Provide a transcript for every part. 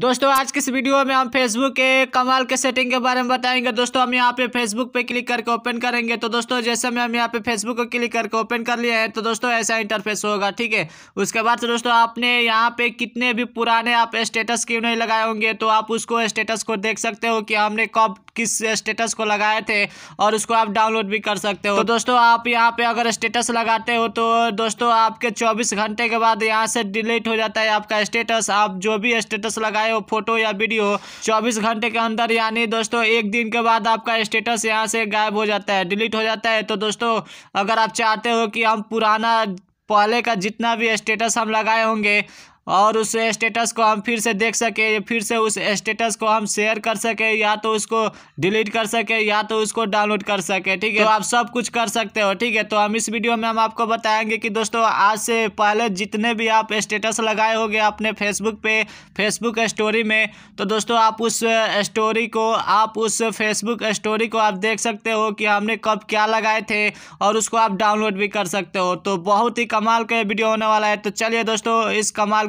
दोस्तों आज के इस वीडियो में हम फेसबुक के कमाल के सेटिंग के बारे में बताएंगे दोस्तों हम यहाँ पे फेसबुक पे क्लिक करके ओपन करेंगे तो दोस्तों जैसे मैं हम यहाँ पे फेसबुक को क्लिक करके ओपन कर लिए हैं तो दोस्तों ऐसा इंटरफेस होगा ठीक है उसके बाद दोस्तों आपने यहाँ पे कितने भी पुराने आप स्टेटस क्यों नहीं लगाए होंगे तो आप उसको स्टेटस को देख सकते हो कि हमने कब किस स्टेटस को लगाए थे और उसको आप डाउनलोड भी कर सकते हो तो दोस्तों आप यहाँ पे अगर स्टेटस लगाते हो तो दोस्तों आपके चौबीस घंटे के बाद यहाँ से डिलीट हो जाता है आपका स्टेटस आप जो भी स्टेटस लगाए हो फोटो या वीडियो चौबीस घंटे के अंदर यानी दोस्तों एक दिन के बाद आपका स्टेटस यहाँ से गायब हो जाता है डिलीट हो जाता है तो दोस्तों अगर आप चाहते हो कि हम पुराना पहले का जितना भी स्टेटस हम लगाए होंगे और उस स्टेटस को हम फिर से देख सके फिर से उस स्टेटस को हम शेयर कर सके या तो उसको डिलीट कर सके या तो उसको डाउनलोड कर सके ठीक है तो, तो आप सब कुछ कर सकते हो ठीक है तो हम इस वीडियो में हम आपको बताएंगे कि दोस्तों आज से पहले जितने भी आप स्टेटस लगाए होंगे अपने फेसबुक पे फेसबुक स्टोरी में तो दोस्तों आप उस स्टोरी को आप उस फेसबुक स्टोरी को आप देख सकते हो कि हमने कब क्या लगाए थे और उसको आप डाउनलोड भी कर सकते हो तो बहुत ही कमाल का वीडियो होने वाला है तो चलिए दोस्तों इस कमाल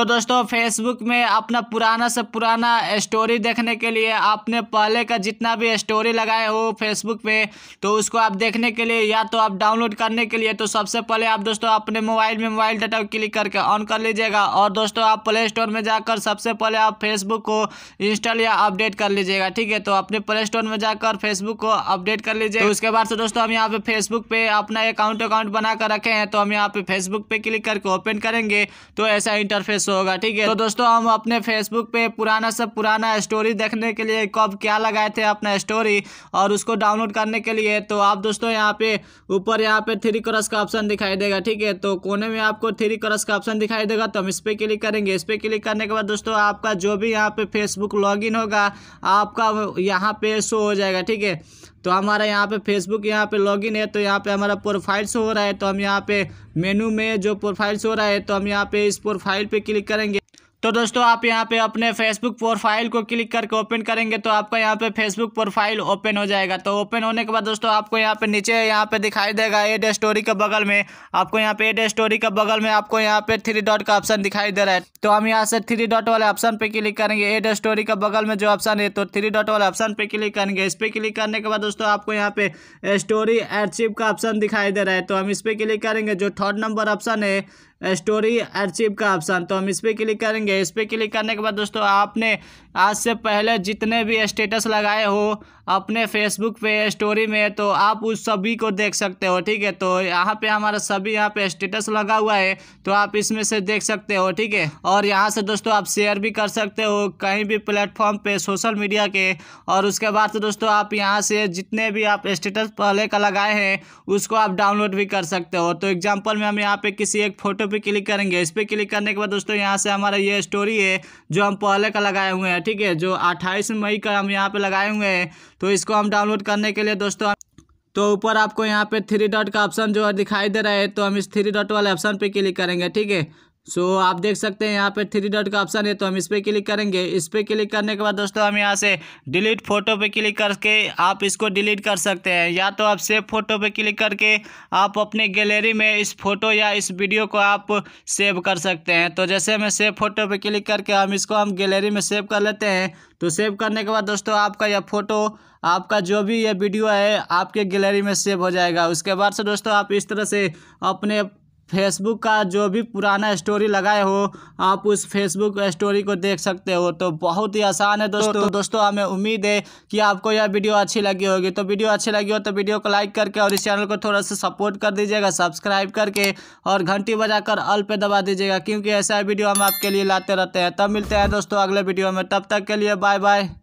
तो दोस्तों फेसबुक में अपना पुराना से पुराना स्टोरी देखने के लिए आपने पहले का जितना भी स्टोरी लगाए हो फेसबुक पे तो उसको आप देखने के लिए या तो आप डाउनलोड करने के लिए तो सबसे पहले आप दोस्तों अपने मोबाइल में मोबाइल डाटा क्लिक करके ऑन कर लीजिएगा और दोस्तों आप प्ले स्टोर में जाकर सबसे पहले आप फेसबुक को इंस्टॉल या अपडेट कर लीजिएगा ठीक है तो अपने प्ले स्टोर में जाकर फेसबुक को अपडेट कर लीजिए तो उसके बाद से दोस्तों हम यहाँ पे फेसबुक पे अपना अकाउंट अकाउंट बना रखे हैं तो हम यहाँ पे फेसबुक पे क्लिक करके ओपन करेंगे तो ऐसा इंटरफेस होगा ठीक है तो दोस्तों हम अपने फेसबुक पे पुराना सब पुराना स्टोरी देखने के लिए कब क्या लगाए थे अपना स्टोरी और उसको डाउनलोड करने के लिए तो आप दोस्तों यहाँ पे ऊपर यहाँ पे थ्री क्रस का ऑप्शन दिखाई देगा ठीक है तो कोने में आपको थ्री क्रस का ऑप्शन दिखाई देगा तो हम इस पर क्लिक करेंगे इस पर क्लिक करने के बाद दोस्तों आपका जो भी यहाँ पे फेसबुक लॉग होगा आपका यहाँ पे शो हो जाएगा ठीक है तो हमारा यहाँ पे फेसबुक यहाँ पे लॉगिन है तो यहाँ पे हमारा प्रोफाइल शो हो रहा है तो हम यहाँ पे मेनू में जो प्रोफाइल शो हो रहा है तो हम यहाँ पे इस प्रोफाइल पे क्लिक करेंगे तो दोस्तों आप यहाँ पे अपने फेसबुक प्रोफाइल को क्लिक करके ओपन करेंगे तो आपका यहाँ पे फेसबुक प्रोफाइल ओपन हो जाएगा तो ओपन होने के बाद दोस्तों आपको यहाँ पे नीचे यहाँ पे दिखाई देगा एड स्टोरी के बगल में आपको यहाँ पे एड स्टोरी के बगल में आपको यहाँ पे थ्री डॉट का ऑप्शन दिखाई दे रहा है तो हम यहाँ से थ्री डॉट वाले ऑप्शन पे क्लिक करेंगे एड स्टोरी के बगल में जो ऑप्शन है तो थ्री डॉट वाले ऑप्शन पे क्लिक करेंगे इस पर क्लिक करने के बाद दोस्तों आपको यहाँ पे स्टोरी एड का ऑप्शन दिखाई दे रहा है तो हम इस पर क्लिक करेंगे जो थर्ड नंबर ऑप्शन है स्टोरी अर्चिव का ऑप्शन तो हम इस पर क्लिक करेंगे इस पर क्लिक करने के बाद दोस्तों आपने आज से पहले जितने भी स्टेटस लगाए हो अपने फेसबुक पे स्टोरी में तो आप उस सभी को देख सकते हो ठीक है तो यहाँ पे हमारा सभी यहाँ पे स्टेटस लगा हुआ है तो आप इसमें से देख सकते हो ठीक है और यहाँ से दोस्तों आप शेयर भी कर सकते हो कहीं भी प्लेटफॉर्म पे सोशल मीडिया के और उसके बाद दोस्तों आप यहाँ से जितने भी आप स्टेटस पहले का लगाए हैं उसको आप डाउनलोड भी कर सकते हो तो एग्जाम्पल में हम यहाँ पर किसी एक फ़ोटो पे क्लिक करेंगे इस पर क्लिक करने के बाद दोस्तों यहाँ से हमारा ये स्टोरी है जो हम पहले का लगाए हुए हैं ठीक है जो अट्ठाईस मई का हम यहाँ पर लगाए हुए हैं तो इसको हम डाउनलोड करने के लिए दोस्तों तो ऊपर आपको यहाँ पे थ्री डॉट का ऑप्शन जो है दिखाई दे रहा है तो हम इस थ्री डॉट वाले ऑप्शन पे क्लिक करेंगे ठीक है सो so, आप देख सकते हैं यहाँ पे थ्री डॉट का ऑप्शन है तो हम इस पर क्लिक करेंगे इस पर क्लिक करने के बाद दोस्तों हम यहाँ से डिलीट फोटो पे क्लिक करके आप इसको डिलीट कर सकते हैं या तो आप सेव फोटो पे क्लिक करके आप अपने गैलरी में इस फोटो या इस वीडियो को आप सेव कर सकते हैं तो जैसे मैं सेव फोटो पर क्लिक करके हम इसको हम गैलरी में सेव कर लेते हैं तो सेव करने के बाद दोस्तों आपका यह फ़ोटो आपका जो भी यह वीडियो है आपके गैलरी में सेव हो जाएगा उसके बाद से दोस्तों आप इस तरह से अपने फेसबुक का जो भी पुराना स्टोरी लगाए हो आप उस फेसबुक स्टोरी को देख सकते हो तो बहुत ही आसान है तो- दोस्तों तो, तो दोस्तों हमें उम्मीद है कि आपको यह वीडियो अच्छी लगी होगी तो वीडियो अच्छी लगी हो तो वीडियो को लाइक करके और इस चैनल को थोड़ा सा सपोर्ट कर दीजिएगा सब्सक्राइब करके और घंटी कर अल पे दबा दीजिएगा क्योंकि ऐसा वीडियो हम आपके लिए लाते रहते हैं तब मिलते हैं दोस्तों अगले वीडियो में तब तक के लिए बाय बाय